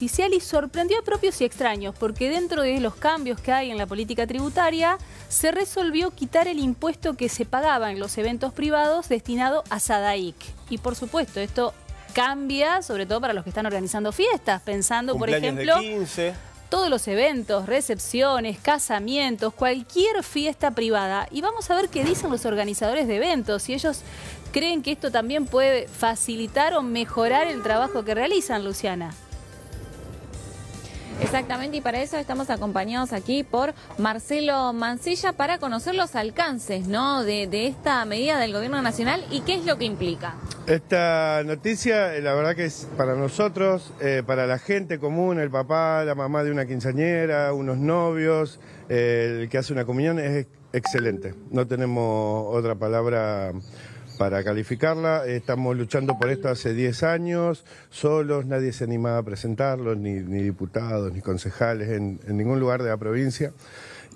y sorprendió a propios y extraños porque dentro de los cambios que hay en la política tributaria se resolvió quitar el impuesto que se pagaba en los eventos privados destinado a Sadaic. Y por supuesto, esto cambia sobre todo para los que están organizando fiestas, pensando por ejemplo... Todos los eventos, recepciones, casamientos, cualquier fiesta privada. Y vamos a ver qué dicen los organizadores de eventos, si ellos creen que esto también puede facilitar o mejorar el trabajo que realizan, Luciana. Exactamente, y para eso estamos acompañados aquí por Marcelo Mancilla para conocer los alcances ¿no? de, esta medida del Gobierno Nacional y qué es lo que implica. Esta noticia, eh, la verdad que es para nosotros, eh, para la gente común, el papá, la mamá de una quinceañera, unos novios, eh, el que hace una comunión, es excelente. No tenemos otra palabra para calificarla. Estamos luchando por esto hace 10 años, solos, nadie se animaba a presentarlo, ni, diputados, ni concejales en, ningún lugar de la provincia.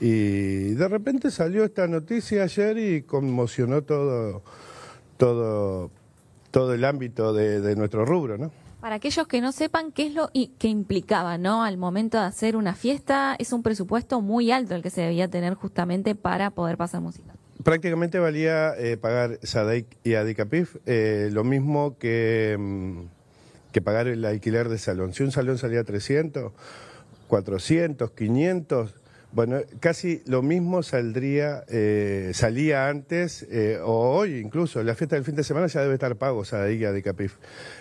Y de repente salió esta noticia ayer y conmocionó todo, todo, todo el ámbito de, nuestro rubro, ¿no? Para aquellos que no sepan qué es lo que implicaba, ¿no? Al momento de hacer una fiesta, es un presupuesto muy alto el que se debía tener justamente para poder pasar música prácticamente valía eh, pagar SADEC y Adicapif eh, lo mismo que, mm, que pagar el alquiler de salón. Si un salón salía 300, 400, 500, bueno, casi lo mismo saldría, eh, salía antes eh, o hoy incluso. La fiesta del fin de semana ya debe estar pago, IGA de Capif.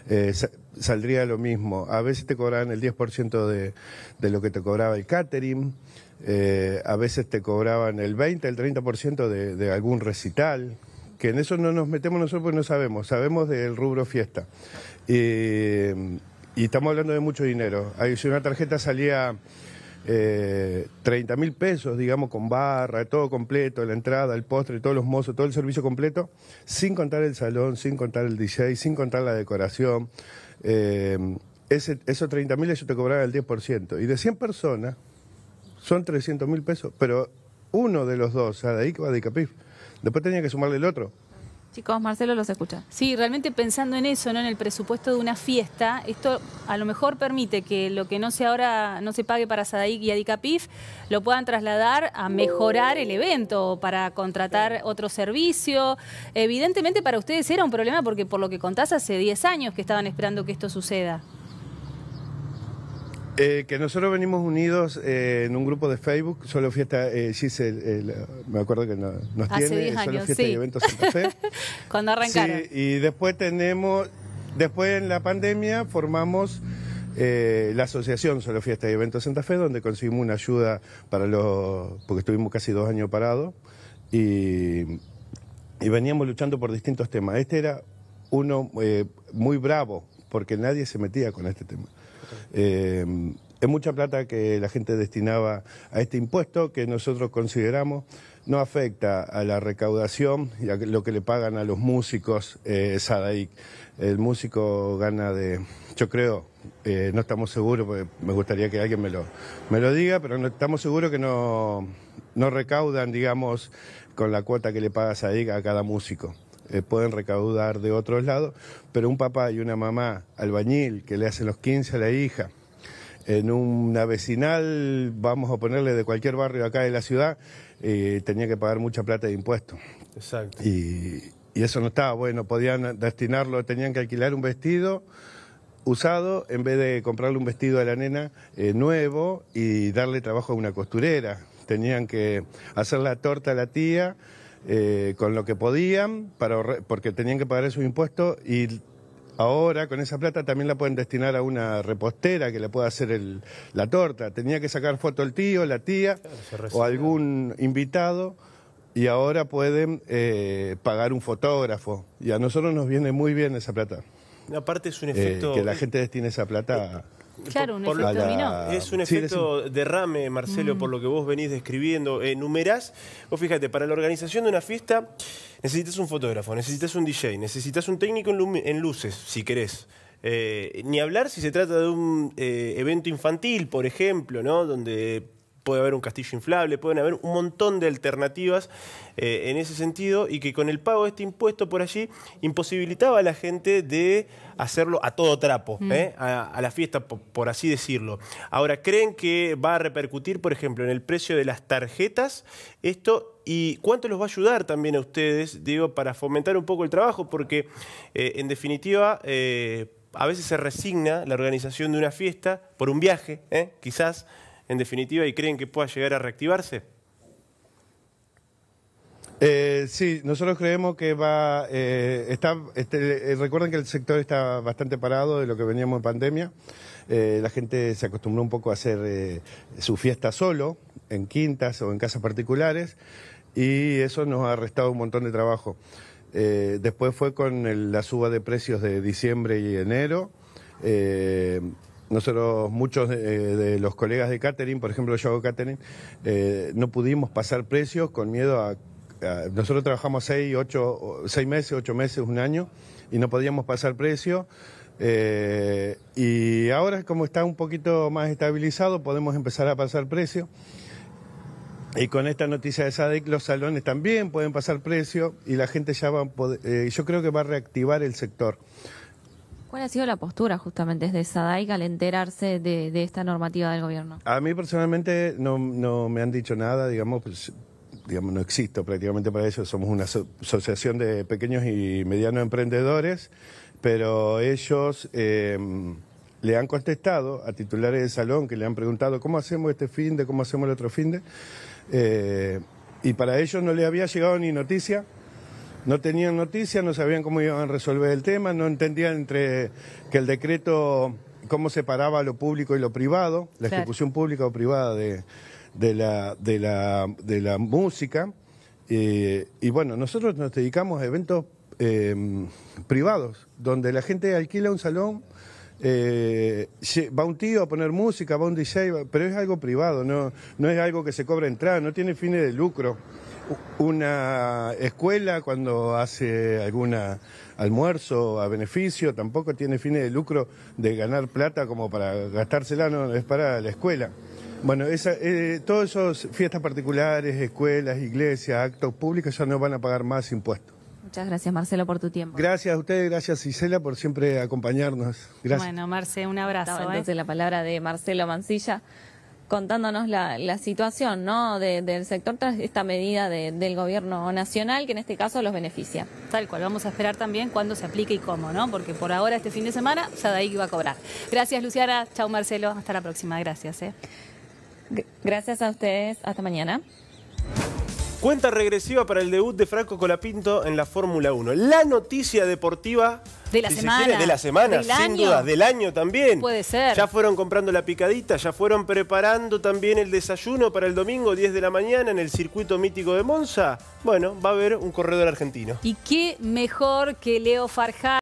Eh, saldría lo mismo. A veces te cobraban el 10% de, de lo que te cobraba el catering. a veces te cobraban el 20, el 30% de, de algún recital. Que en eso no nos metemos nosotros porque no sabemos. Sabemos del rubro fiesta. y estamos hablando de mucho dinero. si una tarjeta salía... 30 eh, mil pesos, digamos, con barra, todo completo, la entrada, el postre, todos los mozos, todo el servicio completo, sin contar el salón, sin contar el DJ, sin contar la decoración. Eh, ese, esos 30 mil ellos te cobraron el 10%. Y de 100 personas, son 300 mil pesos, pero uno de los dos, va de Capif, Después tenía que sumarle el otro. Chicos, Marcelo los escucha. Sí, realmente pensando en eso, ¿no? en el presupuesto de una fiesta, esto a lo mejor permite que lo que no se ahora no se pague para Sadaik y Adikapif lo puedan trasladar a mejorar el evento, o para contratar otro servicio. Evidentemente para ustedes era un problema porque por lo que contás hace 10 años que estaban esperando que esto suceda. Eh, que nosotros venimos unidos eh, en un grupo de Facebook, Solo Fiesta, eh, me acuerdo que nos, tiene, Solo Fiesta y Eventos Santa Fe. Cuando arrancaron. y después tenemos, después en la pandemia formamos... Eh, la asociación Solo Fiesta y Eventos Santa Fe, donde conseguimos una ayuda para los, porque estuvimos casi dos años parados y, veníamos luchando por distintos temas. Este era uno muy bravo, porque nadie se metía con este tema. Eh, es mucha plata que la gente destinaba a este impuesto que nosotros consideramos no afecta a la recaudación y a lo que le pagan a los músicos eh, El músico gana de, yo creo, eh, no estamos seguros, me gustaría que alguien me lo, me lo diga, pero no, estamos seguros que no, no recaudan, digamos, con la cuota que le paga Sadik a cada músico. Eh, pueden recaudar de otros lados, pero un papá y una mamá albañil que le hacen los 15 a la hija, en una vecinal, vamos a ponerle de cualquier barrio acá de la ciudad, eh, tenía que pagar mucha plata de impuestos. Exacto. Y, eso no estaba bueno, podían destinarlo, tenían que alquilar un vestido usado en vez de comprarle un vestido a la nena eh, nuevo y darle trabajo a una costurera. Tenían que hacer la torta a la tía eh, con lo que podían, para, porque tenían que pagar esos impuestos y ahora con esa plata también la pueden destinar a una repostera que le pueda hacer la torta. Tenía que sacar foto el tío, la tía o algún invitado y ahora pueden eh, pagar un fotógrafo. Y a nosotros nos viene muy bien esa plata. Aparte es un eh, efecto... que la gente destine esa plata... Claro, un efecto dominó. Es un efecto derrame, Marcelo, mm. por lo que vos venís describiendo. Enumerás, eh, vos fíjate, para la organización de una fiesta necesitas un fotógrafo, necesitas un DJ, necesitas un técnico en, luces, si querés. Eh, ni hablar si se trata de un eh, evento infantil, por ejemplo, ¿no? Donde puede haber un castillo inflable, pueden haber un montón de alternativas eh, en ese sentido y que con el pago de este impuesto por allí imposibilitaba a la gente de hacerlo a todo trapo, mm. ¿eh? a, la fiesta, por, así decirlo. Ahora, ¿creen que va a repercutir, por ejemplo, en el precio de las tarjetas esto? ¿Y cuánto los va a ayudar también a ustedes, digo, para fomentar un poco el trabajo? Porque, eh, en definitiva, a veces se resigna la organización de una fiesta por un viaje, quizás en definitiva, y creen que pueda llegar a reactivarse? Eh, sí, nosotros creemos que va, eh, está, este, eh, recuerden que el sector está bastante parado de lo que veníamos en pandemia. la gente se acostumbró un poco a hacer su fiesta solo, en quintas o en casas particulares, y eso nos ha restado un montón de trabajo. después fue con la suba de precios de diciembre y enero. Nosotros, muchos de, los colegas de catering, por ejemplo, yo hago catering, eh, no pudimos pasar precios con miedo a, nosotros trabajamos seis, ocho, seis meses, ocho meses, un año, y no podíamos pasar precios. Eh, y ahora, como está un poquito más estabilizado, podemos empezar a pasar precios. Y con esta noticia de SADEC, los salones también pueden pasar precio y la gente ya va a poder, eh, yo creo que va a reactivar el sector. ¿Cuál ha sido la postura justamente de SADAIC al enterarse de, esta normativa del gobierno? A mí personalmente no, me han dicho nada, digamos, pues, digamos, no existo prácticamente para eso, somos una asociación de pequeños y medianos emprendedores, pero ellos... Em, le han contestado a titulares del salón que le han preguntado cómo hacemos este fin de, cómo hacemos el otro fin de, eh, y para ellos no les había llegado ni noticia no tenían noticias, no sabían cómo iban a resolver el tema, no entendían entre que el decreto, cómo separaba lo público y lo privado, la ejecución pública o privada de, de, la, de, la, de la música. Eh, y bueno, nosotros nos dedicamos a eventos em, privados, donde la gente alquila un salón. Eh, va un tío a poner música, va un DJ, pero es algo privado, no, no es algo que se cobra entrada, no tiene fines de lucro una escuela cuando hace algún almuerzo a beneficio, tampoco tiene fines de lucro de ganar plata como para gastársela, no, es para la escuela. Bueno, esa, eh, todos esos fiestas particulares, escuelas, iglesias, actos públicos ya no van a pagar más impuestos. Muchas gracias, Marcelo, por tu tiempo. Gracias a ustedes, gracias Isela por siempre acompañarnos. Bueno, Marce, un abrazo. ¿eh? la palabra de Marcelo Mancilla contándonos la, situación ¿no? del sector tras esta medida del gobierno nacional que en este caso los beneficia. Tal cual, vamos a esperar también cuándo se aplique y cómo, ¿no? porque por ahora este fin de semana ahí va a cobrar. Gracias Luciana, chao Marcelo, hasta la próxima, gracias. ¿eh? Gracias a ustedes, hasta mañana. Cuenta regresiva para el debut de Franco Colapinto en la Fórmula 1. La noticia deportiva de la semana. de la semana, sin duda, del año también. Puede ser. Ya fueron comprando la picadita, ya fueron preparando también el desayuno para el domingo 10 de la mañana en el circuito mítico de Monza. Bueno, va a haber un corredor argentino. Y qué mejor que Leo Farjá.